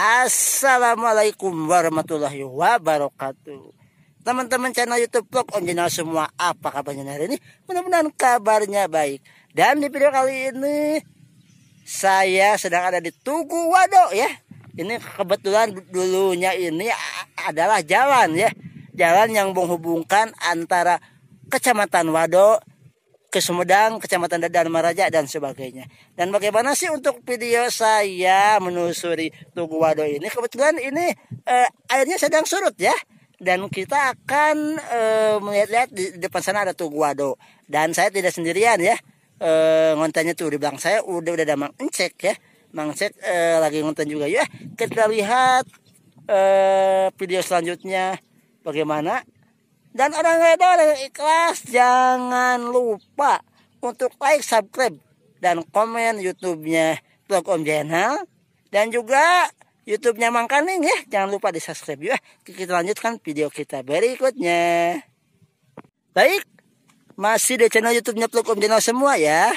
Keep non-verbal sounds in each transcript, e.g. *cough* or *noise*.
Assalamualaikum warahmatullahi wabarakatuh. Teman-teman channel YouTube Vlog on Channel semua, apa kabarnya hari ini? Mudah-mudahan kabarnya baik. Dan di video kali ini saya sedang ada di Tugu Wado ya. Ini kebetulan dulunya ini adalah jalan ya. Jalan yang menghubungkan antara Kecamatan Wado ke Sumedang, Kecamatan Dadan Maraja dan sebagainya. Dan bagaimana sih untuk video saya menelusuri Tugu Wado ini? Kebetulan ini eh, airnya sedang surut ya dan kita akan eh, melihat-lihat di depan sana ada tugu wado dan saya tidak sendirian ya Eh, ngontennya tuh di belakang saya udah udah ada mang encek ya mang encek eh, lagi ngonten juga ya kita lihat eh, video selanjutnya bagaimana dan orang hedor yang ikhlas jangan lupa untuk like, subscribe dan komen YouTube-nya Blog Om Jenal. dan juga YouTube-nya Mang Kaning ya. Jangan lupa di subscribe ya. Kita lanjutkan video kita berikutnya. Baik, masih di channel YouTube-nya Blog Om Jenal semua ya.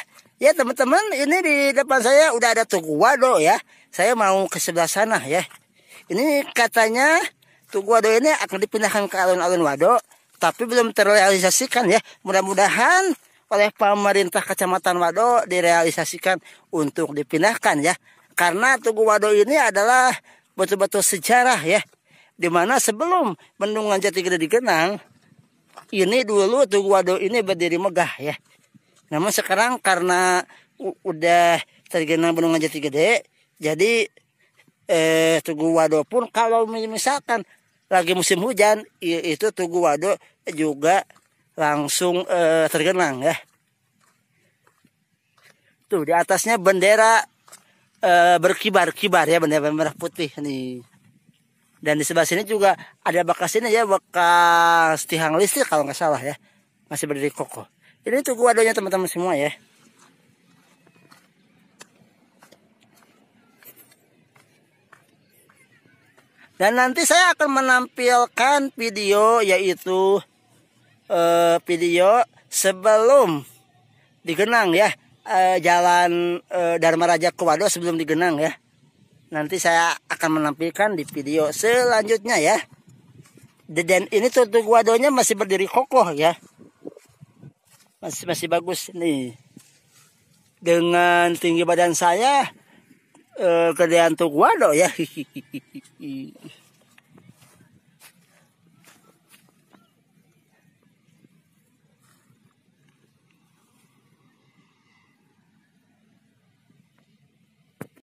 Ya teman-teman, ini di depan saya udah ada Tugu Wado ya. Saya mau ke sebelah sana ya. Ini katanya Tugu Wado ini akan dipindahkan ke alun-alun Wado tapi belum terrealisasikan ya. Mudah-mudahan oleh pemerintah Kecamatan Wado direalisasikan untuk dipindahkan ya. Karena Tugu Wado ini adalah betul-betul sejarah ya. Dimana sebelum Bendungan Jati Gede dikenang, ini dulu Tugu Wado ini berdiri megah ya. Namun sekarang karena udah tergenang Bendungan Jati Gede, jadi eh, Tugu Wado pun kalau misalkan lagi musim hujan itu Tugu Wado juga langsung eh, tergenang ya. Tuh di atasnya bendera eh, berkibar-kibar ya bendera merah putih nih. Dan di sebelah sini juga ada bekas ini ya bekas tiang listrik kalau nggak salah ya masih berdiri kokoh. Ini Tugu Wadonya teman-teman semua ya. Dan nanti saya akan menampilkan video yaitu uh, video sebelum digenang ya. Uh, jalan uh, Dharma Raja Kuwado sebelum digenang ya. Nanti saya akan menampilkan di video selanjutnya ya. Dan ini tutup wadonya masih berdiri kokoh ya. Masih masih bagus nih. Dengan tinggi badan saya kerjaan eh, kedean tuh wado ya *laughs*